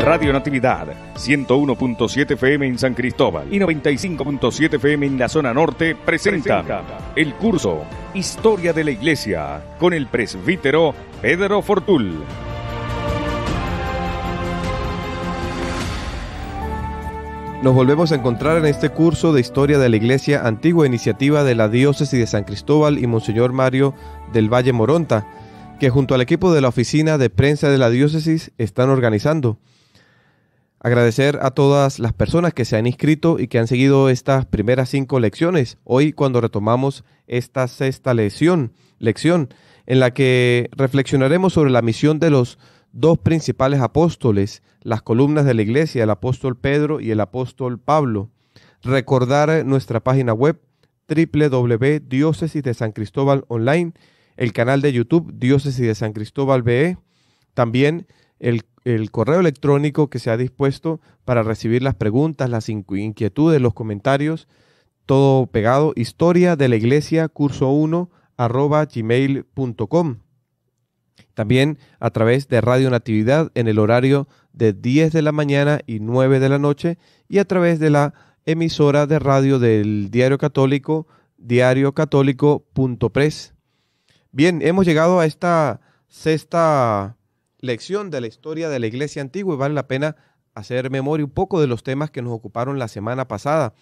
Radio Natividad, 101.7 FM en San Cristóbal y 95.7 FM en la zona norte, presenta el curso Historia de la Iglesia con el presbítero Pedro Fortul. Nos volvemos a encontrar en este curso de Historia de la Iglesia, antigua iniciativa de la Diócesis de San Cristóbal y Monseñor Mario del Valle Moronta, que junto al equipo de la Oficina de Prensa de la Diócesis están organizando. Agradecer a todas las personas que se han inscrito y que han seguido estas primeras cinco lecciones. Hoy cuando retomamos esta sexta lección, lección en la que reflexionaremos sobre la misión de los dos principales apóstoles, las columnas de la iglesia, el apóstol Pedro y el apóstol Pablo. Recordar nuestra página web www.diócesis de San Cristóbal Online, el canal de YouTube Diócesis de San Cristóbal BE, también el el correo electrónico que se ha dispuesto para recibir las preguntas, las inquietudes, los comentarios, todo pegado, historia de la iglesia curso 1 arroba gmail.com. También a través de Radio Natividad en el horario de 10 de la mañana y 9 de la noche y a través de la emisora de radio del Diario Católico, diariocatólico.press. Bien, hemos llegado a esta sexta lección de la historia de la iglesia antigua y vale la pena hacer memoria un poco de los temas que nos ocuparon la semana pasada.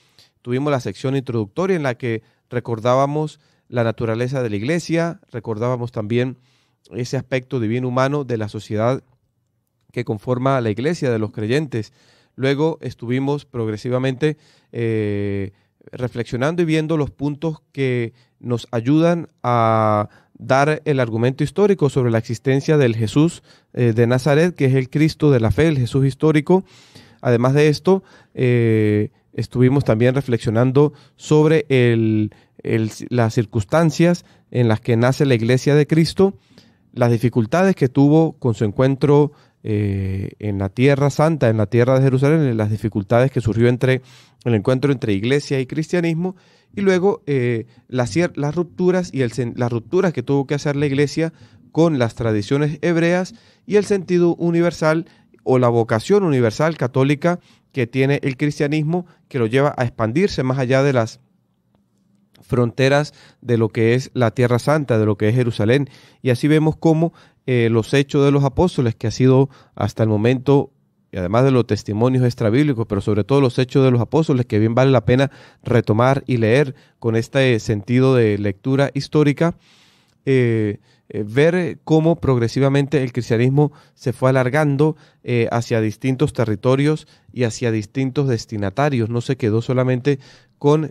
Tuvimos la sección introductoria en la que recordábamos la naturaleza de la iglesia, recordábamos también ese aspecto divino humano de la sociedad que conforma la iglesia de los creyentes. Luego estuvimos progresivamente eh, reflexionando y viendo los puntos que nos ayudan a dar el argumento histórico sobre la existencia del Jesús eh, de Nazaret, que es el Cristo de la fe, el Jesús histórico. Además de esto, eh, estuvimos también reflexionando sobre las circunstancias en las que nace la iglesia de Cristo, las dificultades que tuvo con su encuentro eh, en la tierra santa, en la tierra de Jerusalén, en las dificultades que surgió entre el encuentro entre iglesia y cristianismo, y luego eh, las, las, rupturas y las rupturas que tuvo que hacer la iglesia con las tradiciones hebreas y el sentido universal o la vocación universal católica que tiene el cristianismo, que lo lleva a expandirse más allá de las fronteras de lo que es la Tierra Santa, de lo que es Jerusalén. Y así vemos cómo eh, los hechos de los apóstoles, que ha sido hasta el momento, y además de los testimonios extrabíblicos, pero sobre todo los hechos de los apóstoles, que bien vale la pena retomar y leer con este sentido de lectura histórica, eh, eh, ver cómo progresivamente el cristianismo se fue alargando hacia distintos territorios y hacia distintos destinatarios. No se quedó solamente con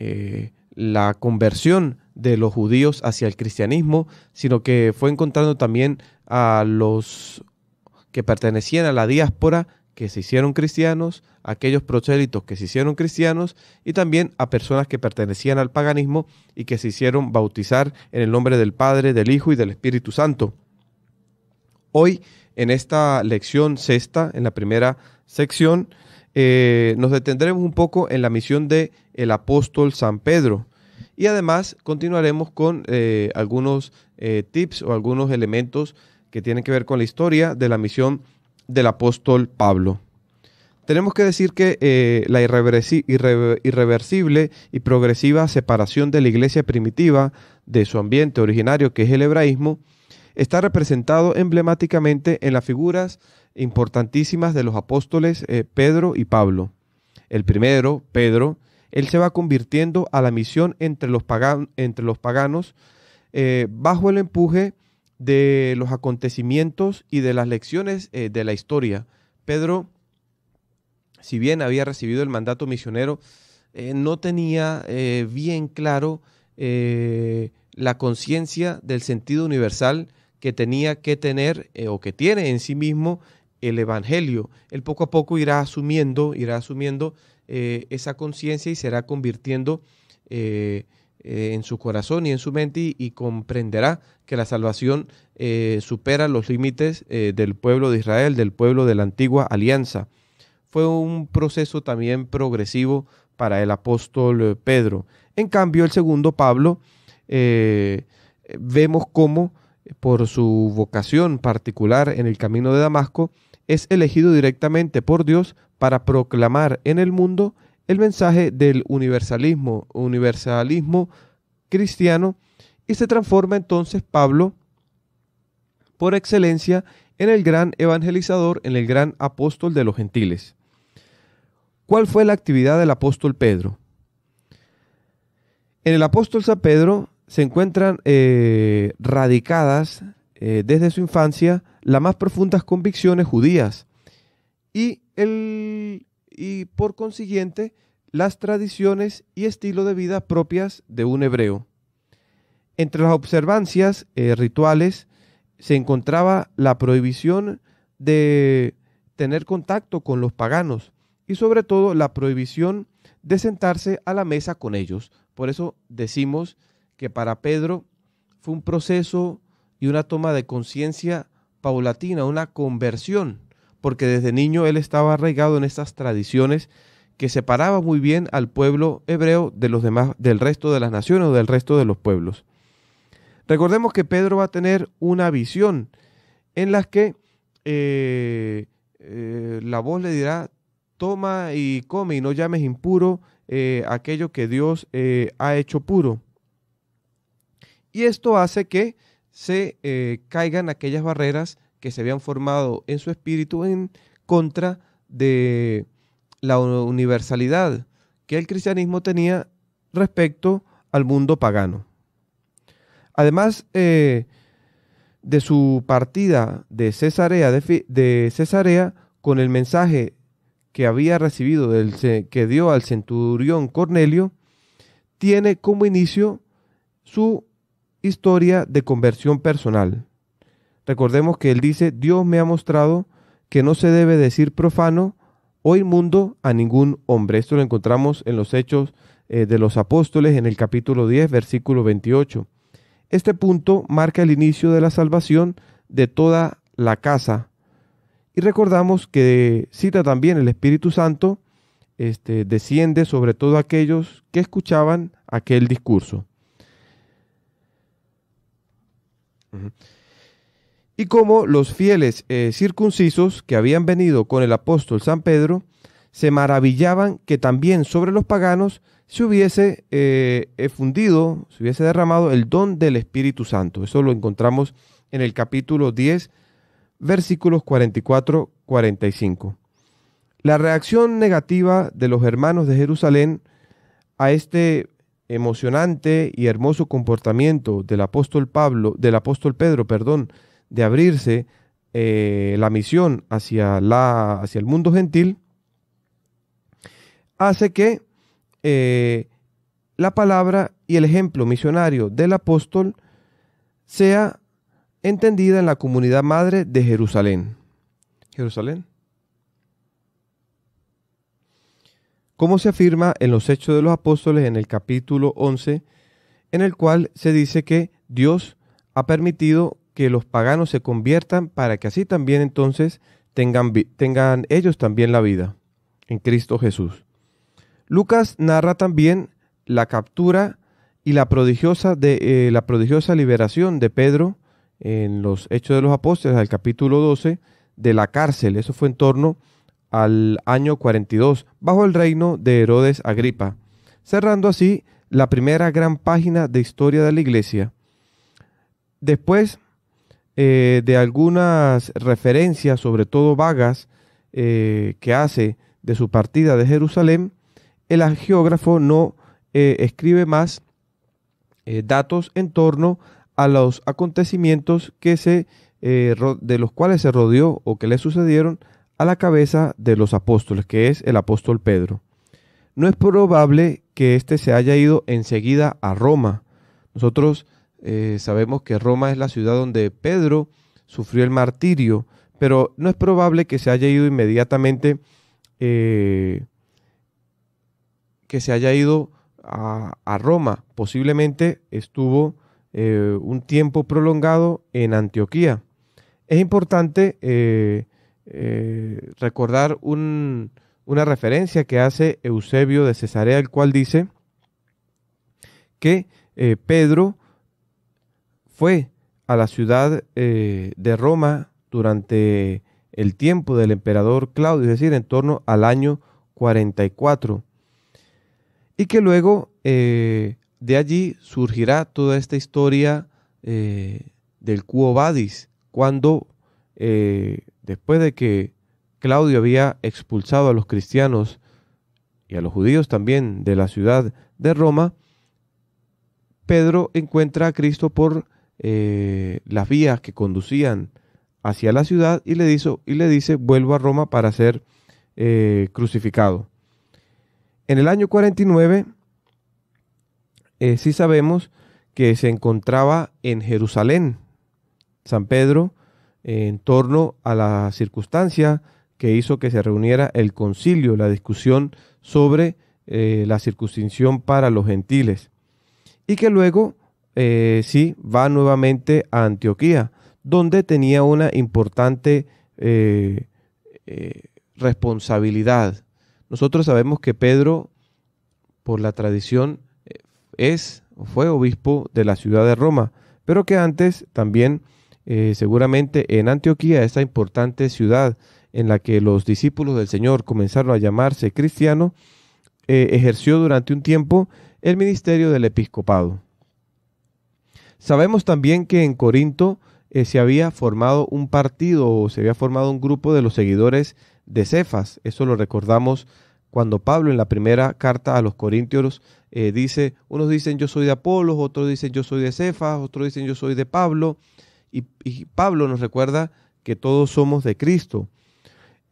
eh, la conversión de los judíos hacia el cristianismo, sino que fue encontrando también a los que pertenecían a la diáspora que se hicieron cristianos, aquellos prosélitos que se hicieron cristianos y también a personas que pertenecían al paganismo y que se hicieron bautizar en el nombre del Padre, del Hijo y del Espíritu Santo. Hoy, en esta lección sexta, en la primera sección, eh, nos detendremos un poco en la misión de el apóstol San Pedro. Y además continuaremos con eh, algunos eh, tips o algunos elementos que tienen que ver con la historia de la misión del apóstol Pablo. Tenemos que decir que la irreversible y progresiva separación de la iglesia primitiva de su ambiente originario, que es el hebraísmo, está representado emblemáticamente en las figuras importantísimas de los apóstoles eh, Pedro y Pablo. El primero, Pedro, él se va convirtiendo a la misión entre los, entre los paganos eh, bajo el empuje de los acontecimientos y de las lecciones eh, de la historia. Pedro, si bien había recibido el mandato misionero, no tenía bien claro la conciencia del sentido universal que tenía que tener o que tiene en sí mismo el Evangelio. Él poco a poco irá asumiendo, irá asumiendo eh, esa conciencia y será convirtiendo eh, eh, en su corazón y en su mente y, y comprenderá que la salvación supera los límites del pueblo de Israel, del pueblo de la antigua alianza. Fue un proceso también progresivo para el apóstol Pedro. En cambio, el segundo Pablo, vemos cómo por su vocación particular en el camino de Damasco, es elegido directamente por Dios para proclamar en el mundo el mensaje del universalismo, universalismo cristiano, y se transforma entonces Pablo por excelencia en el gran evangelizador, en el gran apóstol de los gentiles. ¿Cuál fue la actividad del apóstol Pedro? En el apóstol San Pedro se encuentran eh, radicadas eh, desde su infancia las más profundas convicciones judías y, y por consiguiente las tradiciones y estilo de vida propias de un hebreo. Entre las observancias eh, rituales se encontraba la prohibición de tener contacto con los paganos y sobre todo la prohibición de sentarse a la mesa con ellos. Por eso decimos que para Pedro fue un proceso y una toma de conciencia paulatina, una conversión, porque desde niño él estaba arraigado en estas tradiciones que separaba muy bien al pueblo hebreo de los demás, del resto de las naciones o del resto de los pueblos. Recordemos que Pedro va a tener una visión en la que eh, eh, la voz le dirá, toma y come y no llames impuro eh, aquello que Dios ha hecho puro. Y esto hace que se eh, caigan aquellas barreras que se habían formado en su espíritu en contra de la universalidad que el cristianismo tenía respecto al mundo pagano. Además eh, de su partida de Cesarea, de Cesarea, con el mensaje que había recibido del, que dio al centurión Cornelio, tiene como inicio su historia de conversión personal. Recordemos que él dice, Dios me ha mostrado que no se debe decir profano o inmundo a ningún hombre. Esto lo encontramos en los Hechos eh, de los Apóstoles en el capítulo 10, versículo 28. Este punto marca el inicio de la salvación de toda la casa. Y recordamos que cita también el Espíritu Santo, este, desciende sobre todo aquellos que escuchaban aquel discurso. Y como los fieles eh, circuncisos que habían venido con el apóstol San Pedro, se maravillaban que también sobre los paganos se hubiese efundido, eh, fundido, se hubiese derramado el don del Espíritu Santo. Eso lo encontramos en el capítulo 10, versículos 44-45. La reacción negativa de los hermanos de Jerusalén a este emocionante y hermoso comportamiento del apóstol Pablo, del apóstol Pedro, perdón, de abrirse eh, la misión hacia, la, hacia el mundo gentil, hace que eh, la palabra y el ejemplo misionario del apóstol sea entendida en la comunidad madre de Jerusalén. Jerusalén. como se afirma en los Hechos de los Apóstoles en el capítulo 11, en el cual se dice que Dios ha permitido que los paganos se conviertan para que así también entonces tengan, tengan ellos también la vida en Cristo Jesús. Lucas narra también la captura y la prodigiosa, eh, la prodigiosa liberación de Pedro en los Hechos de los Apóstoles, al capítulo 12, de la cárcel. Eso fue en torno a al año 42, bajo el reino de Herodes Agripa, cerrando así la primera gran página de historia de la iglesia. Después eh, de algunas referencias, sobre todo vagas, eh, que hace de su partida de Jerusalén, el geógrafo no eh, escribe más datos en torno a los acontecimientos que se, de los cuales se rodeó o que le sucedieron a la cabeza de los apóstoles, que es el apóstol Pedro. No es probable que éste se haya ido enseguida a Roma. Nosotros eh, sabemos que Roma es la ciudad donde Pedro sufrió el martirio, pero no es probable que se haya ido inmediatamente, eh, que se haya ido a, Roma. Posiblemente estuvo eh, un tiempo prolongado en Antioquía. Es importante eh, recordar una referencia que hace Eusebio de Cesarea, el cual dice que eh, Pedro fue a la ciudad eh, de Roma durante el tiempo del emperador Claudio, es decir, en torno al año 44, y que luego de allí surgirá toda esta historia del Cuobadis, cuando después de que Claudio había expulsado a los cristianos y a los judíos también de la ciudad de Roma, Pedro encuentra a Cristo por eh, las vías que conducían hacia la ciudad y le, dice, y le dice, vuelvo a Roma para ser eh, crucificado. En el año 49, eh, sí sabemos que se encontraba en Jerusalén, San Pedro, en torno a la circunstancia que hizo que se reuniera el concilio, la discusión sobre eh, la circuncisión para los gentiles. Y que luego, eh, sí, va nuevamente a Antioquía, donde tenía una importante eh, responsabilidad. Nosotros sabemos que Pedro, por la tradición, es fue obispo de la ciudad de Roma, pero que antes también eh, seguramente en Antioquía, esta importante ciudad en la que los discípulos del Señor comenzaron a llamarse cristianos, eh, ejerció durante un tiempo el ministerio del episcopado. Sabemos también que en Corinto eh, se había formado un partido o se había formado un grupo de los seguidores de Cefas. Eso lo recordamos cuando Pablo en la primera carta a los Corintios dice, unos dicen yo soy de Apolos, otros dicen yo soy de Cefas, otros dicen yo soy de Pablo. Y, Pablo nos recuerda que todos somos de Cristo.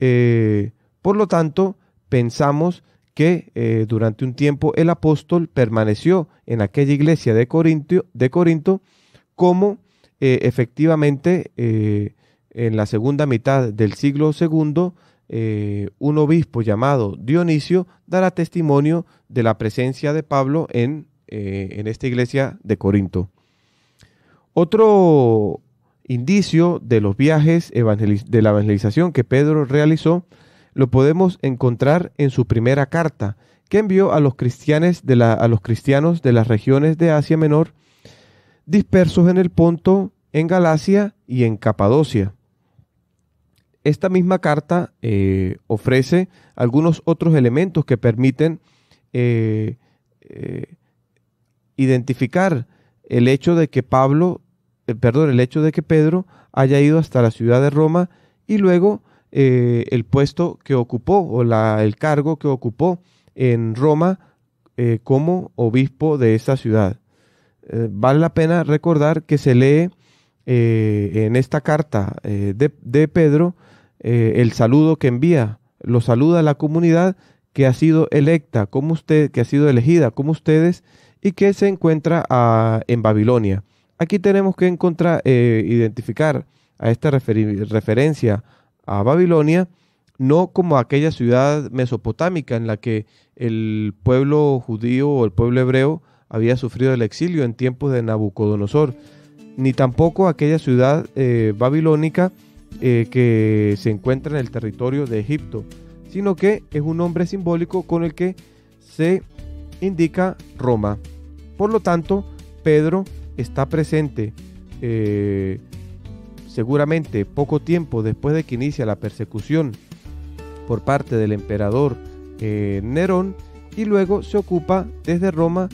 Eh, por lo tanto, pensamos que eh, durante un tiempo el apóstol permaneció en aquella iglesia de, de Corinto como eh, efectivamente en la segunda mitad del siglo II un obispo llamado Dionisio dará testimonio de la presencia de Pablo en, en esta iglesia de Corinto. Otro indicio de los viajes de la evangelización que Pedro realizó lo podemos encontrar en su primera carta que envió a los, cristianos de, las regiones de Asia Menor dispersos en el Ponto, en Galacia y en Capadocia. Esta misma carta eh, ofrece algunos otros elementos que permiten eh, eh, identificar el hecho de que Pablo eh, perdón, el hecho de que Pedro haya ido hasta la ciudad de Roma y luego eh, el puesto que ocupó o el cargo que ocupó en Roma eh, como obispo de esa ciudad. vale la pena recordar que se lee en esta carta de, Pedro el saludo que envía, lo saluda a la comunidad que ha sido electa, como usted, que ha sido elegida como ustedes y que se encuentra ah, en Babilonia. Aquí tenemos que encontrar, eh, identificar a esta referencia a Babilonia no como aquella ciudad mesopotámica en la que el pueblo judío o el pueblo hebreo había sufrido el exilio en tiempos de Nabucodonosor, ni tampoco aquella ciudad eh, babilónica eh, que se encuentra en el territorio de Egipto, sino que es un nombre simbólico con el que se indica Roma. Por lo tanto, Pedro está presente eh, seguramente poco tiempo después de que inicia la persecución por parte del emperador eh, Nerón y luego se ocupa desde Roma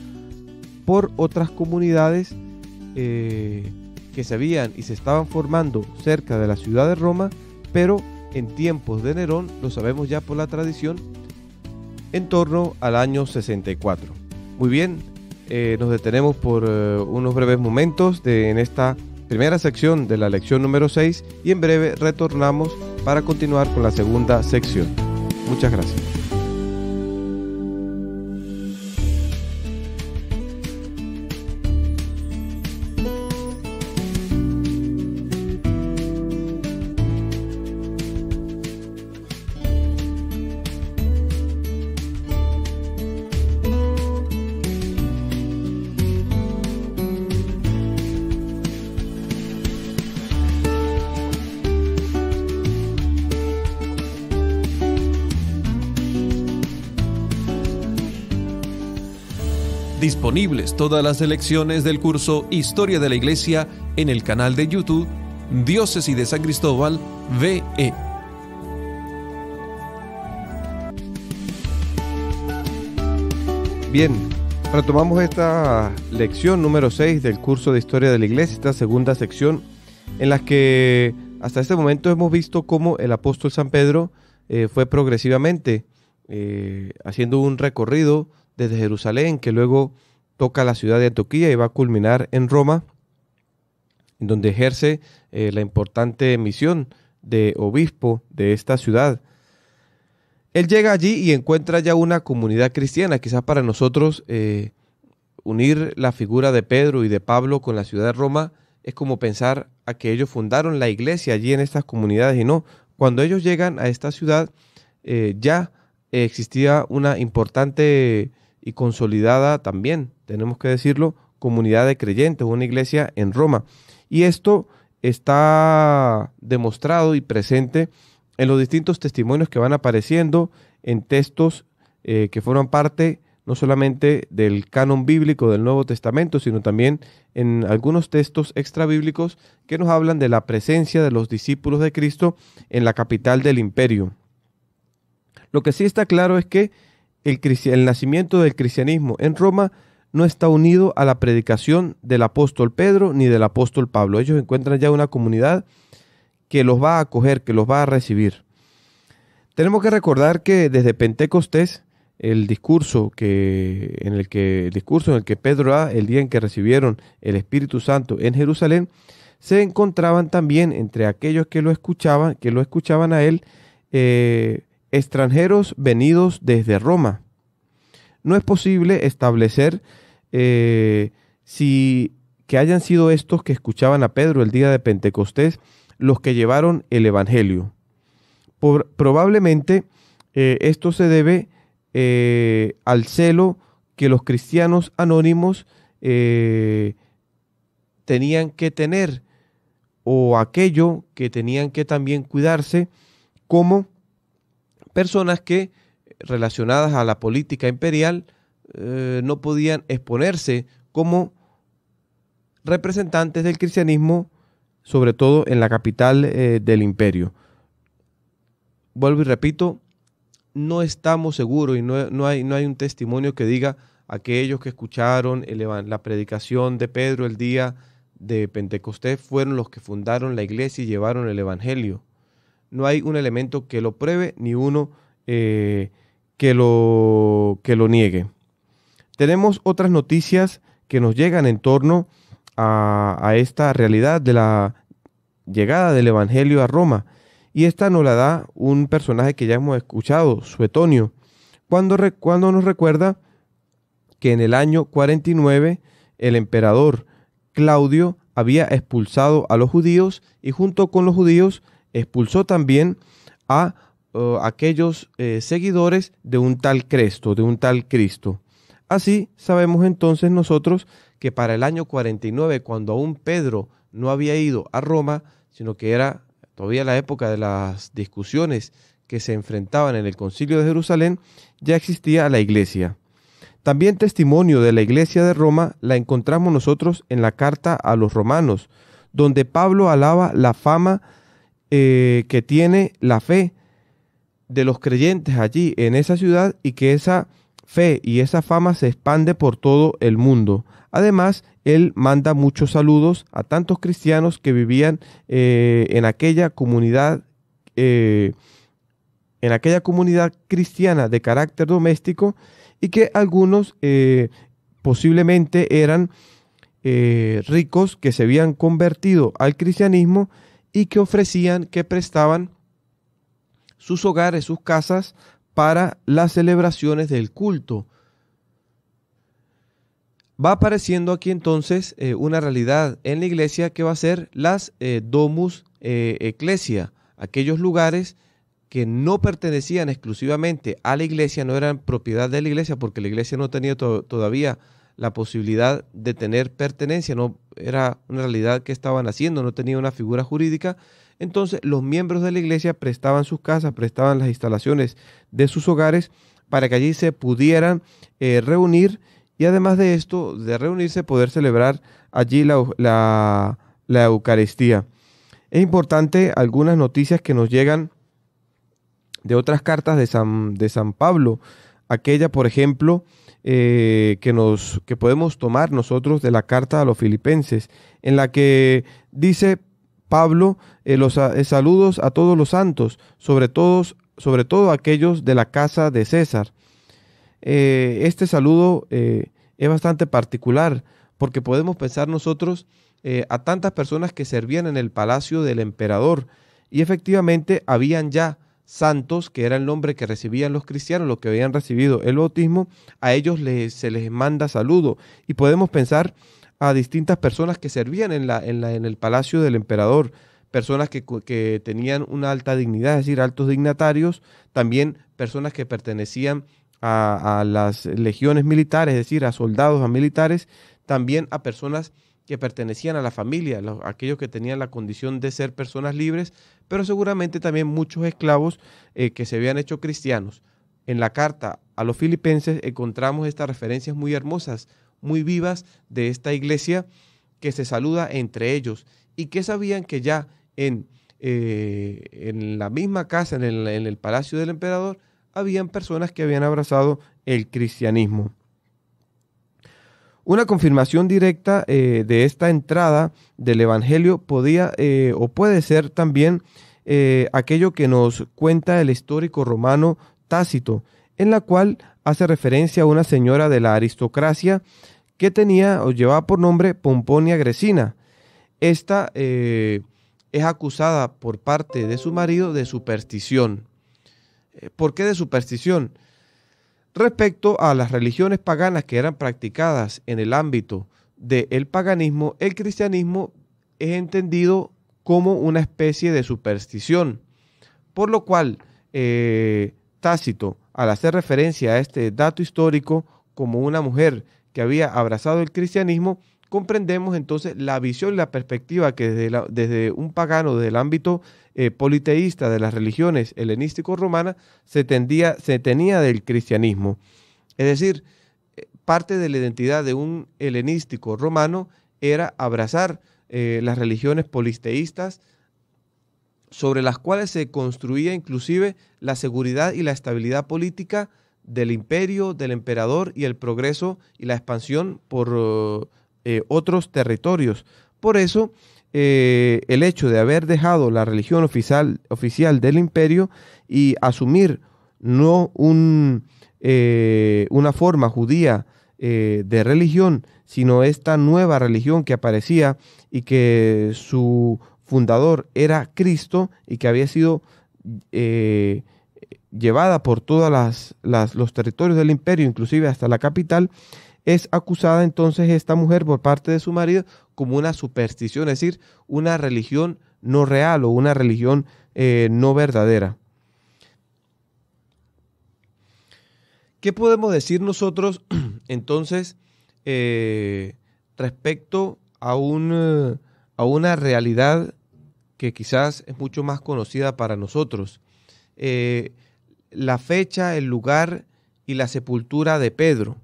por otras comunidades eh, que se habían y se estaban formando cerca de la ciudad de Roma, pero en tiempos de Nerón, lo sabemos ya por la tradición, en torno al año 64. Muy bien, eh, nos detenemos por eh, unos breves momentos de, en esta primera sección de la lección número 6 y en breve retornamos para continuar con la segunda sección. Muchas gracias. Disponibles todas las lecciones del curso Historia de la Iglesia en el canal de YouTube Diócesis de San Cristóbal VE. Bien, retomamos esta lección número 6 del curso de Historia de la Iglesia, esta segunda sección, en la que hasta este momento hemos visto cómo el apóstol San Pedro eh, fue progresivamente eh, haciendo un recorrido desde Jerusalén, que luego toca la ciudad de Antioquía y va a culminar en Roma, en donde ejerce eh, la importante misión de obispo de esta ciudad. Él llega allí y encuentra ya una comunidad cristiana. Quizás para nosotros eh, unir la figura de Pedro y de Pablo con la ciudad de Roma es como pensar a que ellos fundaron la iglesia allí en estas comunidades y no. Cuando ellos llegan a esta ciudad, eh, ya existía una importante y consolidada también, tenemos que decirlo, comunidad de creyentes, una iglesia en Roma. Y esto está demostrado y presente en los distintos testimonios que van apareciendo en textos eh, que forman parte no solamente del canon bíblico del Nuevo Testamento, sino también en algunos textos extrabíblicos que nos hablan de la presencia de los discípulos de Cristo en la capital del imperio. Lo que sí está claro es que el, nacimiento del cristianismo en Roma no está unido a la predicación del apóstol Pedro ni del apóstol Pablo. Ellos encuentran ya una comunidad que los va a acoger, que los va a recibir. Tenemos que recordar que desde Pentecostés, el discurso que en el que el discurso en el que Pedro da el día en que recibieron el Espíritu Santo en Jerusalén, se encontraban también entre aquellos que lo escuchaban, que lo escuchaban a él, eh, extranjeros venidos desde Roma. No es posible establecer eh, si que hayan sido estos que escuchaban a Pedro el día de Pentecostés los que llevaron el Evangelio. probablemente eh, esto se debe eh, al celo que los cristianos anónimos tenían que tener o aquello que tenían que también cuidarse como personas que, relacionadas a la política imperial, eh, no podían exponerse como representantes del cristianismo, sobre todo en la capital eh, del imperio. Vuelvo y repito, no estamos seguros y no, hay, no hay un testimonio que diga aquellos que escucharon la predicación de Pedro el día de Pentecostés fueron los que fundaron la iglesia y llevaron el Evangelio no hay un elemento que lo pruebe ni uno eh, que, lo, que lo niegue. Tenemos otras noticias que nos llegan en torno a, esta realidad de la llegada del Evangelio a Roma. Y esta nos la da un personaje que ya hemos escuchado, Suetonio, cuando, cuando nos recuerda que en el año 49 el emperador Claudio había expulsado a los judíos y junto con los judíos expulsó también a eh, aquellos eh, seguidores de un tal Cristo, de un tal Cristo. Así sabemos entonces nosotros que para el año 49, cuando aún Pedro no había ido a Roma, sino que era todavía la época de las discusiones que se enfrentaban en el concilio de Jerusalén, ya existía la iglesia. También testimonio de la iglesia de Roma la encontramos nosotros en la carta a los romanos, donde Pablo alaba la fama eh, que tiene la fe de los creyentes allí en esa ciudad y que esa fe y esa fama se expande por todo el mundo. Además, él manda muchos saludos a tantos cristianos que vivían eh, en aquella comunidad, eh, en aquella comunidad cristiana de carácter doméstico y que algunos posiblemente eran ricos que se habían convertido al cristianismo y que ofrecían, que prestaban sus hogares, sus casas para las celebraciones del culto. Va apareciendo aquí entonces eh, una realidad en la iglesia que va a ser las eh, domus eh, ecclesia, aquellos lugares que no pertenecían exclusivamente a la iglesia, no eran propiedad de la iglesia, porque la iglesia no tenía todavía la posibilidad de tener pertenencia, no era una realidad que estaban haciendo, no tenía una figura jurídica. Entonces los miembros de la iglesia prestaban sus casas, prestaban las instalaciones de sus hogares para que allí se pudieran eh, reunir y además de esto, de reunirse, poder celebrar allí la, la, la Eucaristía. Es importante algunas noticias que nos llegan de otras cartas de San, de San Pablo. Aquella, por ejemplo, eh, que, nos, que podemos tomar nosotros de la carta a los filipenses, en la que dice Pablo eh, los eh, saludos a todos los santos, sobre, todos, sobre todo aquellos de la casa de César. este saludo es bastante particular porque podemos pensar nosotros a tantas personas que servían en el palacio del emperador y efectivamente habían ya santos, que era el nombre que recibían los cristianos, los que habían recibido el bautismo, a ellos se les manda saludo. Y podemos pensar a distintas personas que servían en, la, en, la, en el palacio del emperador, personas que, tenían una alta dignidad, es decir, altos dignatarios, también personas que pertenecían a, a las legiones militares, es decir, a soldados, a militares, también a personas que pertenecían a la familia, aquellos que tenían la condición de ser personas libres, pero seguramente también muchos esclavos eh, que se habían hecho cristianos. En la carta a los filipenses encontramos estas referencias muy hermosas, muy vivas de esta iglesia que se saluda entre ellos y que sabían que ya en, eh, en la misma casa, en el, en el palacio del emperador, habían personas que habían abrazado el cristianismo. Una confirmación directa eh, de esta entrada del Evangelio podía eh, o puede ser también eh, aquello que nos cuenta el histórico romano Tácito, en la cual hace referencia a una señora de la aristocracia que tenía o llevaba por nombre Pomponia Gresina. Esta es acusada por parte de su marido de superstición. ¿Por qué de superstición? Respecto a las religiones paganas que eran practicadas en el ámbito del paganismo, el cristianismo es entendido como una especie de superstición, por lo cual eh, Tácito, al hacer referencia a este dato histórico como una mujer que había abrazado el cristianismo, comprendemos entonces la visión y la perspectiva que desde, un pagano, del ámbito eh, politeísta de las religiones helenístico-romanas, se, se tenía del cristianismo. Es decir, eh, parte de la identidad de un helenístico romano era abrazar eh, las religiones politeístas sobre las cuales se construía inclusive la seguridad y la estabilidad política del imperio, del emperador y el progreso y la expansión por, eh, otros territorios. Por eso, eh, el hecho de haber dejado la religión oficial, oficial del imperio y asumir no un, eh, una forma judía de religión, sino esta nueva religión que aparecía y que su fundador era Cristo y que había sido llevada por todos los territorios del imperio, inclusive hasta la capital, es acusada entonces esta mujer por parte de su marido como una superstición, es decir, una religión no real o una religión eh, no verdadera. ¿Qué podemos decir nosotros entonces eh, respecto a, un, eh, a una realidad que quizás es mucho más conocida para nosotros? la fecha, el lugar y la sepultura de Pedro.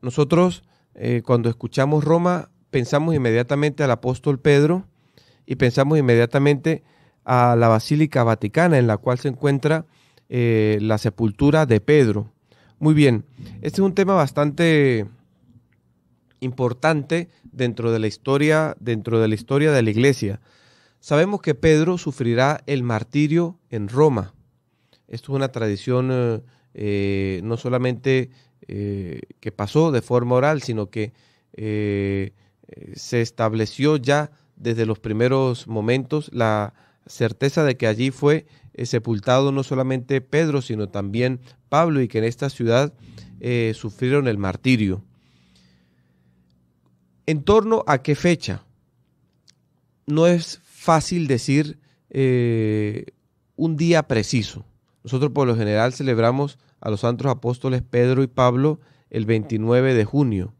Nosotros eh, cuando escuchamos Roma pensamos inmediatamente al apóstol Pedro y pensamos inmediatamente a la Basílica Vaticana en la cual se encuentra eh, la sepultura de Pedro. Muy bien, este es un tema bastante importante dentro de la historia, dentro de la historia de la iglesia. Sabemos que Pedro sufrirá el martirio en Roma. Esto es una tradición eh, no solamente eh, que pasó de forma oral, sino que eh, se estableció ya desde los primeros momentos la certeza de que allí fue eh, sepultado no solamente Pedro, sino también Pablo, y que en esta ciudad sufrieron el martirio. ¿En torno a qué fecha? No es fácil decir un día preciso. Nosotros por lo general celebramos a los santos apóstoles Pedro y Pablo el 29 de junio.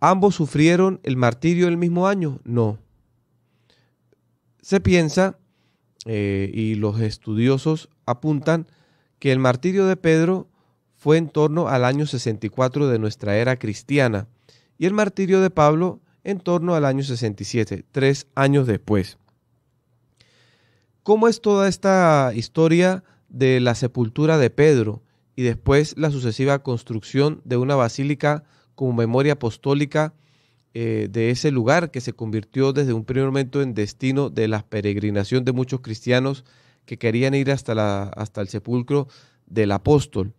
¿Ambos sufrieron el martirio el mismo año? No. Se piensa, eh, y los estudiosos apuntan, que el martirio de Pedro fue en torno al año 64 de nuestra era cristiana y el martirio de Pablo en torno al año 67, tres años después. ¿Cómo es toda esta historia de la sepultura de Pedro y después la sucesiva construcción de una basílica con memoria apostólica eh, de ese lugar que se convirtió desde un primer momento en destino de la peregrinación de muchos cristianos que querían ir hasta, la, hasta el sepulcro del apóstol.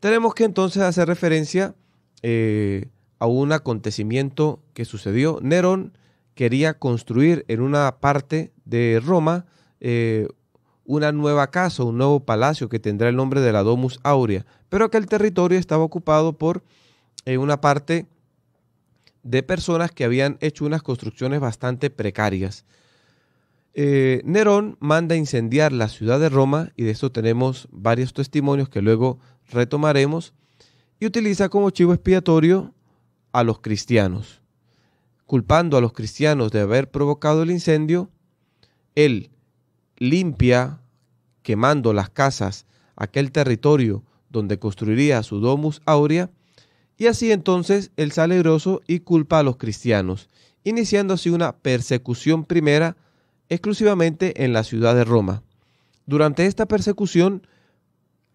Tenemos que entonces hacer referencia eh, a un acontecimiento que sucedió. Nerón quería construir en una parte de Roma eh, una nueva casa, un nuevo palacio que tendrá el nombre de la Domus Aurea, pero aquel territorio estaba ocupado por eh, una parte de personas que habían hecho unas construcciones bastante precarias. Eh, Nerón manda incendiar la ciudad de Roma, y de esto tenemos varios testimonios que luego retomaremos, y utiliza como chivo expiatorio a los cristianos. Culpando a los cristianos de haber provocado el incendio, él limpia, quemando las casas, aquel territorio donde construiría su domus aurea, y así entonces él sale groso y culpa a los cristianos, iniciando así una persecución primera exclusivamente en la ciudad de Roma. Durante esta persecución,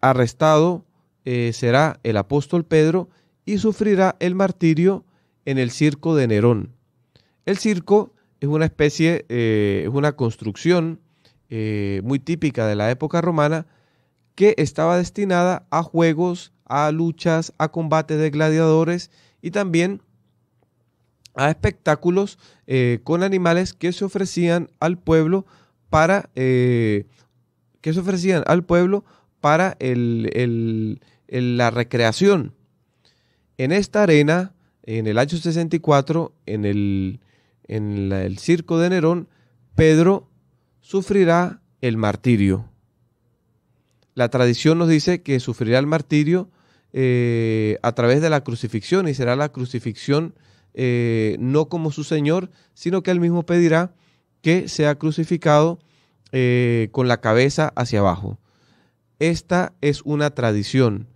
arrestado eh, será el apóstol Pedro y sufrirá el martirio en el circo de Nerón. El circo es una especie, eh, es una construcción eh, muy típica de la época romana, que estaba destinada a juegos, a luchas, a combates de gladiadores y también a espectáculos eh, con animales que se ofrecían al pueblo para eh, que se ofrecían al pueblo para la recreación. En esta arena, en el año 64, en el, en el circo de Nerón, Pedro sufrirá el martirio. La tradición nos dice que sufrirá el martirio eh, a través de la crucifixión y será la crucifixión eh, no como su Señor, sino que él mismo pedirá que sea crucificado eh, con la cabeza hacia abajo. Esta es una tradición.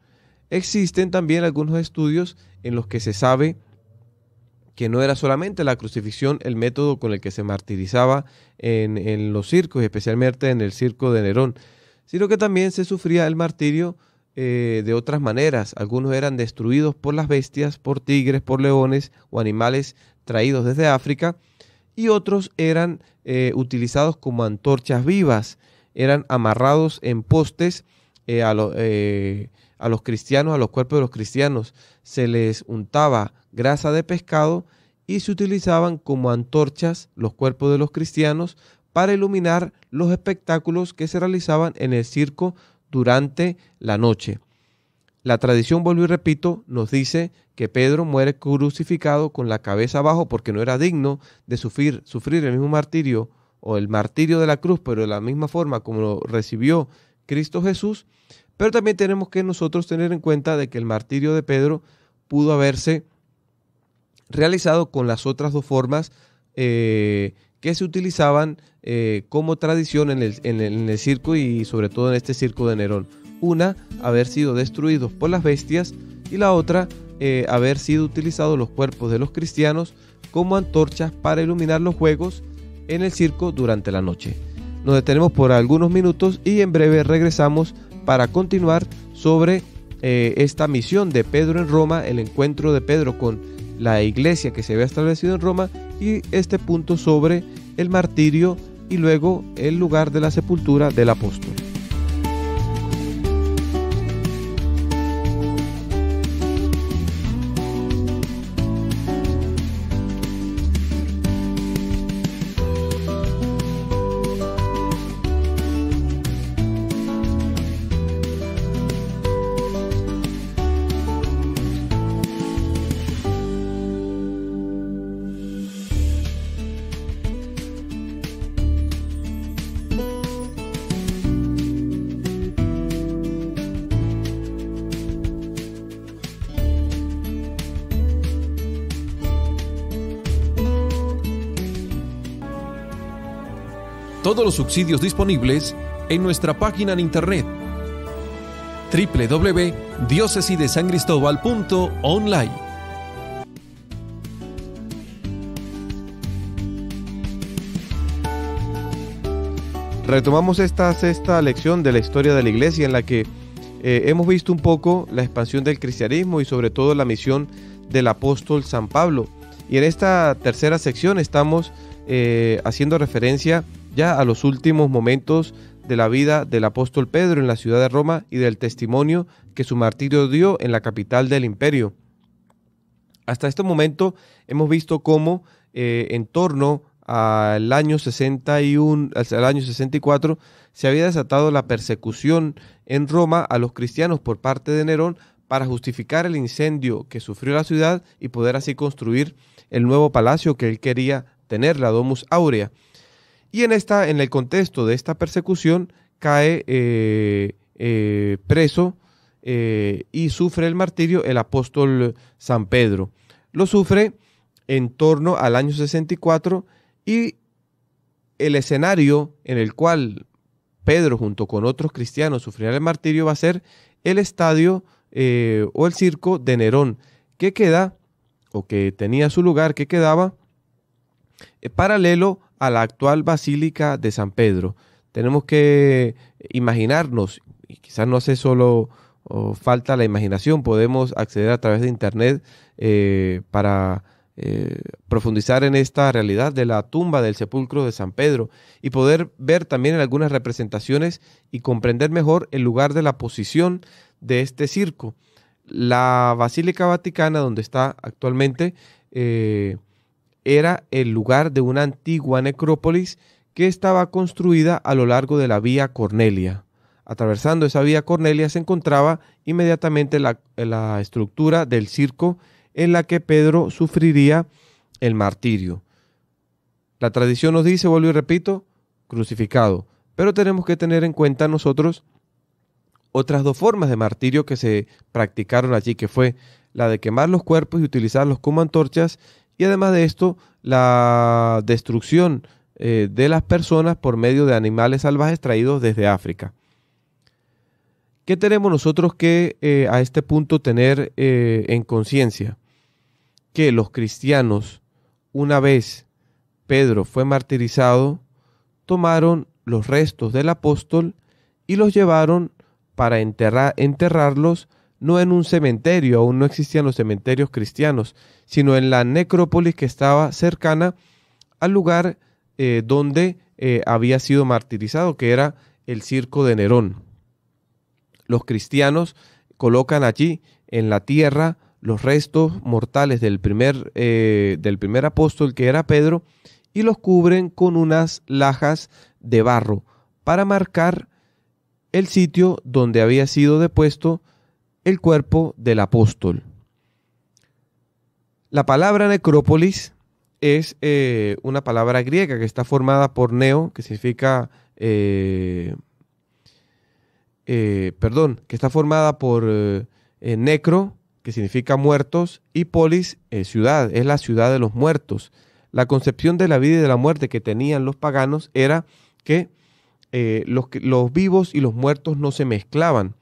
Existen también algunos estudios en los que se sabe que no era solamente la crucifixión el método con el que se martirizaba en, los circos, especialmente en el circo de Nerón, sino que también se sufría el martirio eh, de otras maneras. Algunos eran destruidos por las bestias, por tigres, por leones o animales traídos desde África, y otros eran eh, utilizados como antorchas vivas, eran amarrados en postes eh, a, a los cristianos, a los cuerpos de los cristianos, se les untaba grasa de pescado y se utilizaban como antorchas los cuerpos de los cristianos para iluminar los espectáculos que se realizaban en el circo durante la noche. La tradición, vuelvo y repito, nos dice que Pedro muere crucificado con la cabeza abajo porque no era digno de sufrir, sufrir el mismo martirio o el martirio de la cruz, pero de la misma forma como lo recibió Cristo Jesús. Pero también tenemos que nosotros tener en cuenta de que el martirio de Pedro pudo haberse realizado con las otras dos formas eh, que se utilizaban eh, como tradición en el, circo y sobre todo en este circo de Nerón. Una, haber sido destruidos por las bestias y la otra, eh, haber sido utilizados los cuerpos de los cristianos como antorchas para iluminar los juegos en el circo durante la noche. Nos detenemos por algunos minutos y en breve regresamos para continuar sobre esta misión de Pedro en Roma, el encuentro de Pedro con la iglesia que se había establecido en Roma y este punto sobre el martirio y luego el lugar de la sepultura del apóstol. todos los subsidios disponibles en nuestra página en internet www.diocesidesangristobal.online Retomamos esta sexta lección de la historia de la Iglesia en la que eh, hemos visto un poco la expansión del cristianismo y sobre todo la misión del apóstol San Pablo. Y en esta tercera sección estamos eh, haciendo referencia ya a los últimos momentos de la vida del apóstol Pedro en la ciudad de Roma y del testimonio que su martirio dio en la capital del imperio. Hasta este momento hemos visto cómo eh, en torno al año 61, al año 64, se había desatado la persecución en Roma a los cristianos por parte de Nerón para justificar el incendio que sufrió la ciudad y poder así construir el nuevo palacio que él quería tener, la Domus Aurea. Y en, esta, en el contexto de esta persecución cae eh, eh, preso eh, y sufre el martirio el apóstol San Pedro. Lo sufre en torno al año 64 y el escenario en el cual Pedro junto con otros cristianos sufrirá el martirio va a ser el estadio o el circo de Nerón, que queda o que tenía su lugar, que quedaba paralelo a la actual Basílica de San Pedro. Tenemos que imaginarnos, y quizás no hace solo falta la imaginación, podemos acceder a través de Internet eh, para eh, profundizar en esta realidad de la tumba del sepulcro de San Pedro y poder ver también algunas representaciones y comprender mejor el lugar de la posición de este circo. La Basílica Vaticana, donde está actualmente, eh, era el lugar de una antigua necrópolis que estaba construida a lo largo de la vía Cornelia. Atravesando esa vía Cornelia se encontraba inmediatamente la, estructura del circo en la que Pedro sufriría el martirio. La tradición nos dice, vuelvo y repito, crucificado. Pero tenemos que tener en cuenta nosotros otras dos formas de martirio que se practicaron allí, que fue la de quemar los cuerpos y utilizarlos como antorchas y además de esto, la destrucción eh, de las personas por medio de animales salvajes traídos desde África. ¿Qué tenemos nosotros que eh, a este punto tener eh, en conciencia? Que los cristianos, una vez Pedro fue martirizado, tomaron los restos del apóstol y los llevaron para enterrar enterrarlos no en un cementerio, aún no existían los cementerios cristianos, sino en la necrópolis que estaba cercana al lugar eh, donde eh, había sido martirizado, que era el circo de Nerón. Los cristianos colocan allí, en la tierra, los restos mortales del primer, eh, del primer apóstol, que era Pedro, y los cubren con unas lajas de barro para marcar el sitio donde había sido depuesto cuerpo del apóstol. La palabra necrópolis es eh, una palabra griega que está formada por neo, que significa, eh, eh, perdón, que está formada por necro, que significa muertos, y polis, ciudad, es la ciudad de los muertos. La concepción de la vida y de la muerte que tenían los paganos era que los vivos y los muertos no se mezclaban.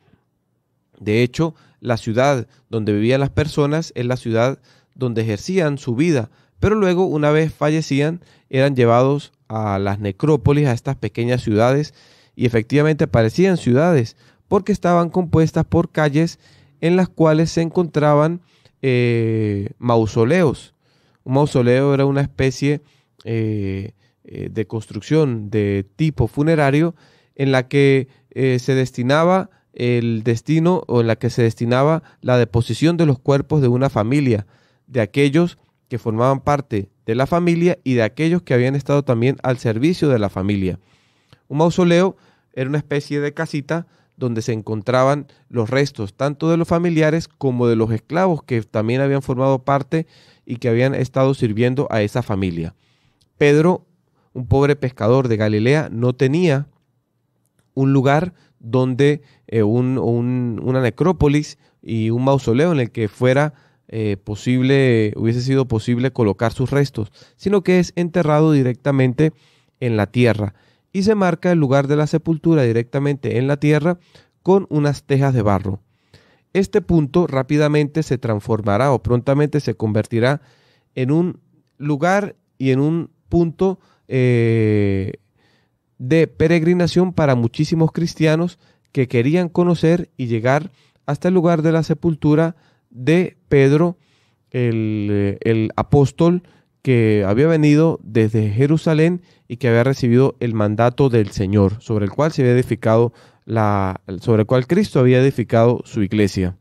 De hecho, la ciudad donde vivían las personas es la ciudad donde ejercían su vida, pero luego, una vez fallecían, eran llevados a las necrópolis, a estas pequeñas ciudades, y efectivamente parecían ciudades, porque estaban compuestas por calles en las cuales se encontraban eh, mausoleos. Un mausoleo era una especie eh, eh, de construcción de tipo funerario en la que se destinaba el destino o en la que se destinaba la deposición de los cuerpos de una familia, de aquellos que formaban parte de la familia y de aquellos que habían estado también al servicio de la familia. Un mausoleo era una especie de casita donde se encontraban los restos tanto de los familiares como de los esclavos que también habían formado parte y que habían estado sirviendo a esa familia. Pedro, un pobre pescador de Galilea, no tenía un lugar donde eh, una necrópolis y un mausoleo en el que fuera eh, posible, hubiese sido posible colocar sus restos, sino que es enterrado directamente en la tierra y se marca el lugar de la sepultura directamente en la tierra con unas tejas de barro. Este punto rápidamente se transformará o prontamente se convertirá en un lugar y en un punto eh, de peregrinación para muchísimos cristianos que querían conocer y llegar hasta el lugar de la sepultura de Pedro, eh, el, apóstol que había venido desde Jerusalén y que había recibido el mandato del Señor, sobre el cual se había edificado la, sobre el cual Cristo había edificado su iglesia.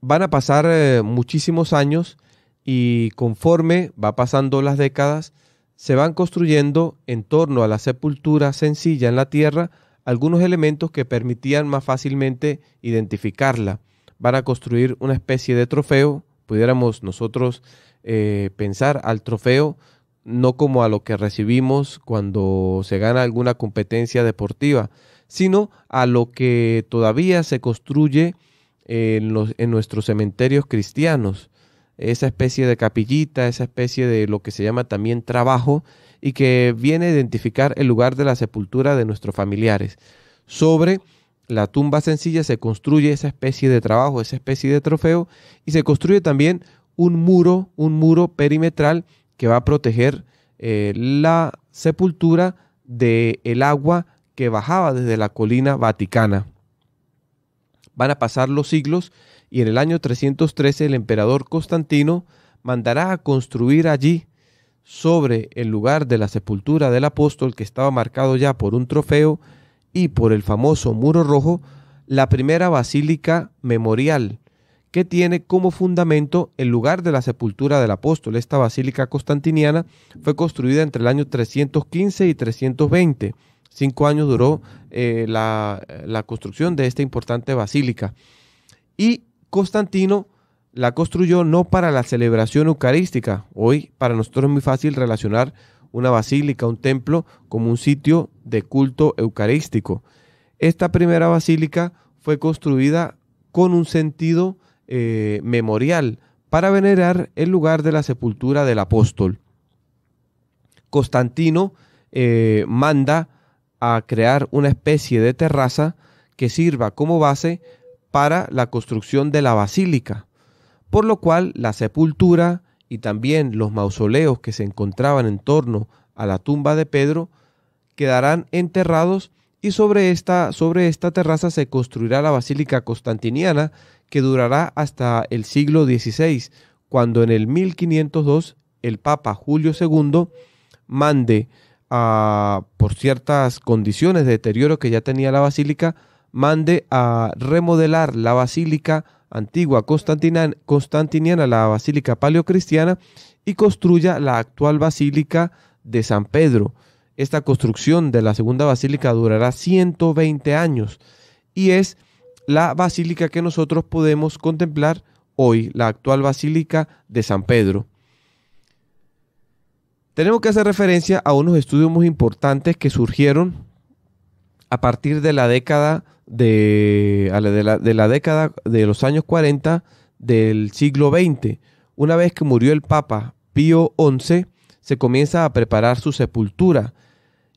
Van a pasar eh, muchísimos años y conforme va pasando las décadas, se van construyendo en torno a la sepultura sencilla en la tierra algunos elementos que permitían más fácilmente identificarla. Van a construir una especie de trofeo, pudiéramos nosotros eh, pensar al trofeo no como a lo que recibimos cuando se gana alguna competencia deportiva, sino a lo que todavía se construye en, en nuestros cementerios cristianos esa especie de capillita, esa especie de lo que se llama también trabajo, y que viene a identificar el lugar de la sepultura de nuestros familiares. Sobre la tumba sencilla se construye esa especie de trabajo, esa especie de trofeo, y se construye también un muro, un muro perimetral que va a proteger eh, la sepultura del agua que bajaba desde la colina vaticana. Van a pasar los siglos y en el año 313 el emperador Constantino mandará a construir allí, sobre el lugar de la sepultura del apóstol que estaba marcado ya por un trofeo y por el famoso muro rojo, la primera basílica memorial, que tiene como fundamento el lugar de la sepultura del apóstol. Esta basílica constantiniana fue construida entre el año 315 y 320. Cinco años duró eh, la, la, construcción de esta importante basílica. Y Constantino la construyó no para la celebración eucarística. Hoy para nosotros es muy fácil relacionar una basílica, un templo, como un sitio de culto eucarístico. Esta primera basílica fue construida con un sentido eh, memorial para venerar el lugar de la sepultura del apóstol. Constantino eh, manda a crear una especie de terraza que sirva como base para la construcción de la basílica, por lo cual la sepultura y también los mausoleos que se encontraban en torno a la tumba de Pedro quedarán enterrados y sobre esta, sobre esta terraza se construirá la Basílica Constantiniana que durará hasta el siglo XVI, cuando en el 1502 el Papa Julio II mande, a por ciertas condiciones de deterioro que ya tenía la basílica, mande a remodelar la basílica antigua constantiniana, la basílica paleocristiana, y construya la actual basílica de San Pedro. Esta construcción de la segunda basílica durará 120 años y es la basílica que nosotros podemos contemplar hoy, la actual basílica de San Pedro. Tenemos que hacer referencia a unos estudios muy importantes que surgieron a partir de la década de, la, década de los años 40 del siglo XX. Una vez que murió el Papa Pío XI, se comienza a preparar su sepultura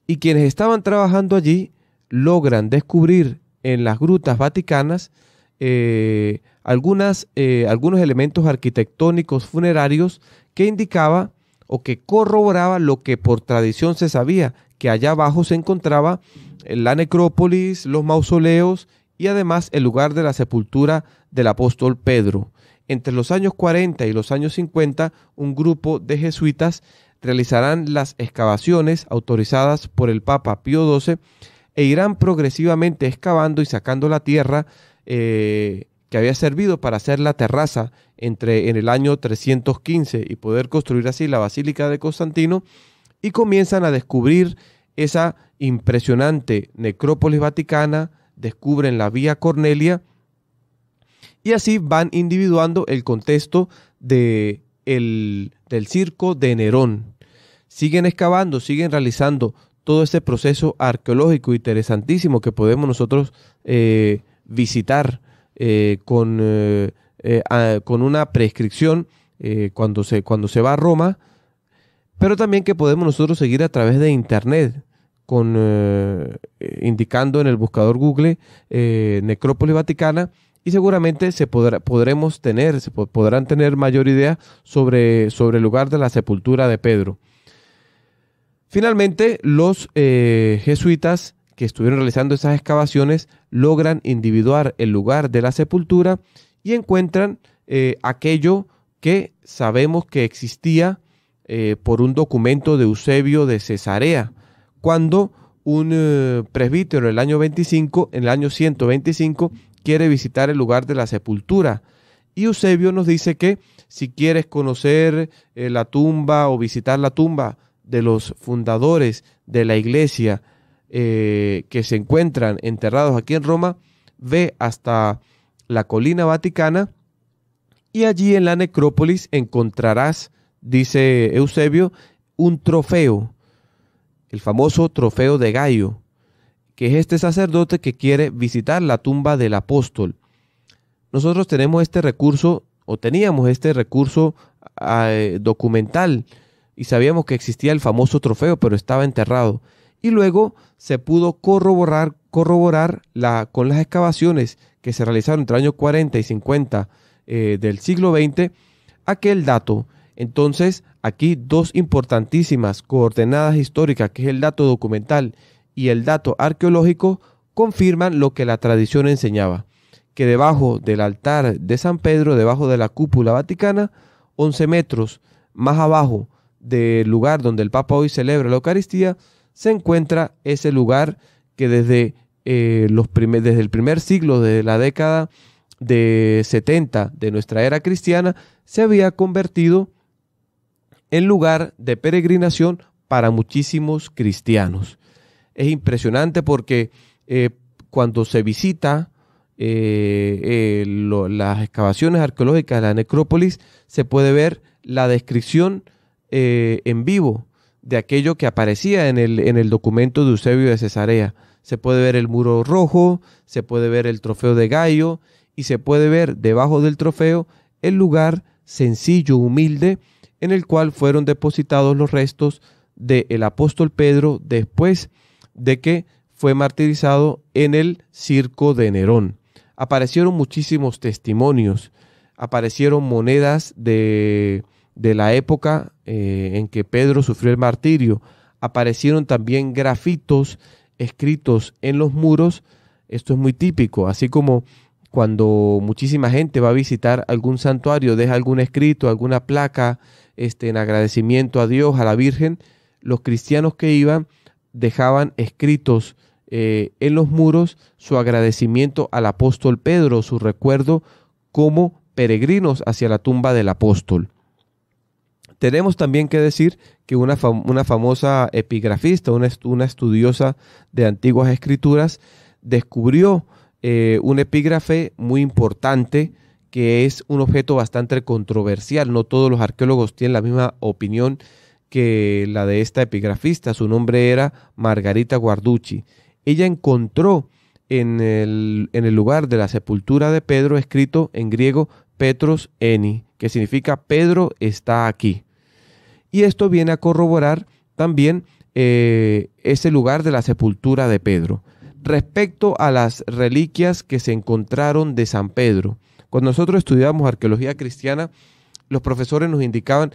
y quienes estaban trabajando allí logran descubrir en las grutas vaticanas eh, algunas, eh, algunos elementos arquitectónicos funerarios que indicaba o que corroboraba lo que por tradición se sabía, que allá abajo se encontraba la necrópolis, los mausoleos y además el lugar de la sepultura del apóstol Pedro. Entre los años 40 y los años 50, un grupo de jesuitas realizarán las excavaciones autorizadas por el Papa Pío XII e irán progresivamente excavando y sacando la tierra eh, que había servido para hacer la terraza entre, en el año 315 y poder construir así la Basílica de Constantino, y comienzan a descubrir esa impresionante necrópolis vaticana, descubren la Vía Cornelia y así van individuando el contexto del circo de Nerón. Siguen excavando, siguen realizando todo este proceso arqueológico interesantísimo que podemos nosotros eh, visitar eh, eh, con, una prescripción cuando se va a Roma pero también que podemos nosotros seguir a través de Internet, con, eh, indicando en el buscador Google eh, Necrópolis Vaticana y seguramente se podremos tener, podrán tener mayor idea sobre, sobre el lugar de la sepultura de Pedro. Finalmente, los eh, jesuitas que estuvieron realizando esas excavaciones logran individuar el lugar de la sepultura y encuentran aquello que sabemos que existía eh, por un documento de Eusebio de Cesarea, cuando un eh, presbítero en el año 25, en el año 125, quiere visitar el lugar de la sepultura. Y Eusebio nos dice que si quieres conocer eh, la tumba o visitar la tumba de los fundadores de la iglesia que se encuentran enterrados aquí en Roma, ve hasta la colina vaticana y allí en la necrópolis encontrarás dice Eusebio, un trofeo, el famoso trofeo de Gallo, que es este sacerdote que quiere visitar la tumba del apóstol. Nosotros tenemos este recurso, o teníamos este recurso eh, documental, y sabíamos que existía el famoso trofeo, pero estaba enterrado. Y luego se pudo corroborar, corroborar la, con las excavaciones que se realizaron entre años 40 y 50 eh, del siglo XX aquel dato entonces, aquí dos importantísimas coordenadas históricas, que es el dato documental y el dato arqueológico, confirman lo que la tradición enseñaba, que debajo del altar de San Pedro, debajo de la cúpula vaticana, 11 metros más abajo del lugar donde el Papa hoy celebra la Eucaristía, se encuentra ese lugar que desde, eh, los desde el primer siglo de la década de 70 de nuestra era cristiana se había convertido el lugar de peregrinación para muchísimos cristianos. Es impresionante porque eh, cuando se visita eh, eh, las excavaciones arqueológicas de la necrópolis, se puede ver la descripción en vivo de aquello que aparecía en en el documento de Eusebio de Cesarea. Se puede ver el muro rojo, se puede ver el trofeo de Gallo y se puede ver debajo del trofeo el lugar sencillo, humilde, en el cual fueron depositados los restos del apóstol Pedro después de que fue martirizado en el circo de Nerón. Aparecieron muchísimos testimonios, aparecieron monedas de, la época eh, en que Pedro sufrió el martirio, aparecieron también grafitos escritos en los muros, esto es muy típico, así como cuando muchísima gente va a visitar algún santuario, deja algún escrito, alguna placa, este, en agradecimiento a Dios, a la Virgen, los cristianos que iban dejaban escritos eh, en los muros su agradecimiento al apóstol Pedro, su recuerdo como peregrinos hacia la tumba del apóstol. Tenemos también que decir que una, famosa epigrafista, una, estudiosa de antiguas escrituras, descubrió eh, un epígrafe muy importante que es un objeto bastante controversial. No todos los arqueólogos tienen la misma opinión que la de esta epigrafista. Su nombre era Margarita Guarducci. Ella encontró en el, lugar de la sepultura de Pedro escrito en griego Petros Eni, que significa Pedro está aquí. Y esto viene a corroborar también eh, ese lugar de la sepultura de Pedro. Respecto a las reliquias que se encontraron de San Pedro, cuando nosotros estudiábamos arqueología cristiana, los profesores nos indicaban,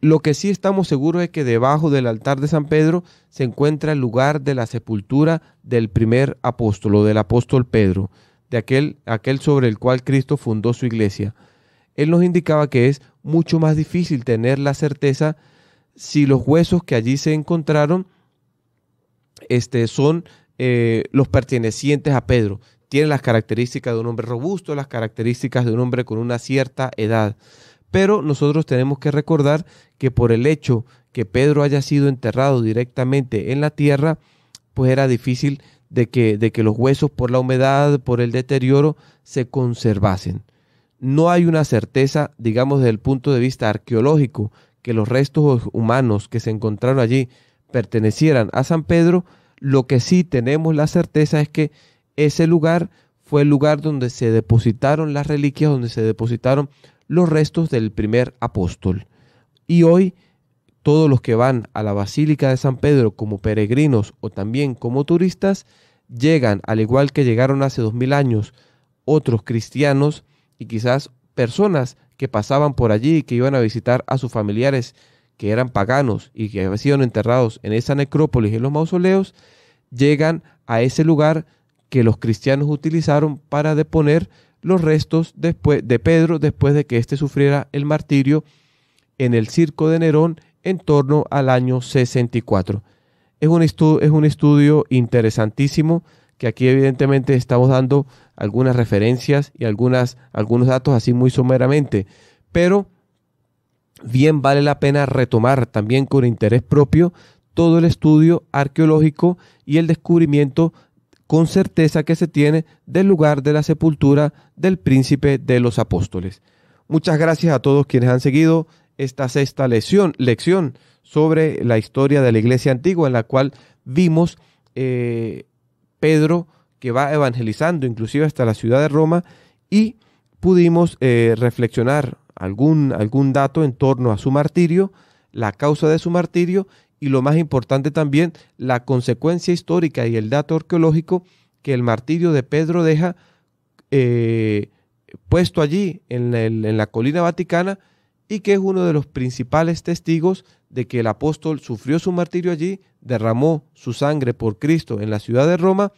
lo que sí estamos seguros es que debajo del altar de San Pedro se encuentra el lugar de la sepultura del primer apóstol del apóstol Pedro, de aquel, sobre el cual Cristo fundó su iglesia. Él nos indicaba que es mucho más difícil tener la certeza si los huesos que allí se encontraron este, son eh, los pertenecientes a Pedro, tiene las características de un hombre robusto, las características de un hombre con una cierta edad. Pero nosotros tenemos que recordar que por el hecho que Pedro haya sido enterrado directamente en la tierra, pues era difícil de que, de que los huesos por la humedad, por el deterioro, se conservasen. No hay una certeza, digamos, desde el punto de vista arqueológico, que los restos humanos que se encontraron allí pertenecieran a San Pedro. Lo que sí tenemos la certeza es que ese lugar fue el lugar donde se depositaron las reliquias, donde se depositaron los restos del primer apóstol. Y hoy todos los que van a la Basílica de San Pedro como peregrinos o también como turistas, llegan, al igual que llegaron hace dos mil años otros cristianos y quizás personas que pasaban por allí, y que iban a visitar a sus familiares que eran paganos y que habían sido enterrados en esa necrópolis, en los mausoleos, llegan a ese lugar que los cristianos utilizaron para deponer los restos después de Pedro después de que éste sufriera el martirio en el circo de Nerón en torno al año 64. Es un, es un estudio interesantísimo que aquí evidentemente estamos dando algunas referencias y algunas, algunos datos así muy someramente, pero bien vale la pena retomar también con interés propio todo el estudio arqueológico y el descubrimiento con certeza que se tiene del lugar de la sepultura del príncipe de los apóstoles. Muchas gracias a todos quienes han seguido esta sexta lección, lección sobre la historia de la iglesia antigua en la cual vimos eh, Pedro que va evangelizando inclusive hasta la ciudad de Roma y pudimos eh, reflexionar algún, algún dato en torno a su martirio, la causa de su martirio y lo más importante también, la consecuencia histórica y el dato arqueológico que el martirio de Pedro deja eh, puesto allí en, la colina vaticana y que es uno de los principales testigos de que el apóstol sufrió su martirio allí, derramó su sangre por Cristo en la ciudad de Roma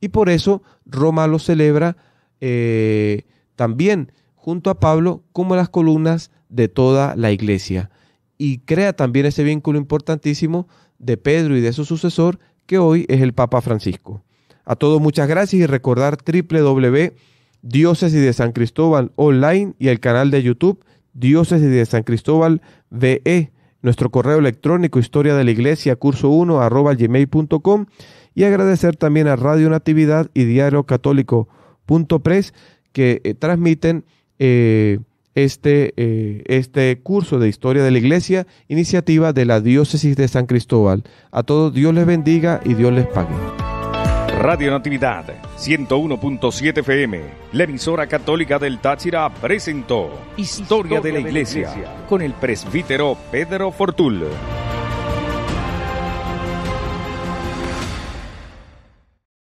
y por eso Roma lo celebra eh, también junto a Pablo como las columnas de toda la iglesia y crea también ese vínculo importantísimo de Pedro y de su sucesor, que hoy es el Papa Francisco. A todos muchas gracias y recordar www.diócesis de San Cristóbal online y el canal de YouTube Diócesis de San Cristóbal VE, nuestro correo electrónico historia de la iglesia curso 1 arroba gmail.com y agradecer también a Radio Natividad y Diario Católico que eh, transmiten eh, este, eh, este curso de historia de la iglesia, iniciativa de la diócesis de San Cristóbal. A todos Dios les bendiga y Dios les pague. Radio Natividad 101.7 FM, la emisora católica del Táchira presentó Historia, de, la iglesia, de la Iglesia con el presbítero Pedro Fortul.